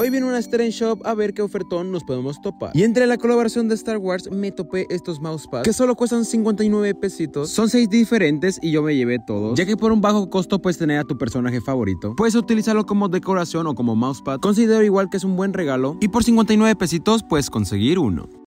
Hoy viene una Strange Shop a ver qué ofertón nos podemos topar. Y entre la colaboración de Star Wars me topé estos mousepads que solo cuestan 59 pesitos. Son 6 diferentes y yo me llevé todos, ya que por un bajo costo puedes tener a tu personaje favorito. Puedes utilizarlo como decoración o como mousepad. Considero igual que es un buen regalo y por 59 pesitos puedes conseguir uno.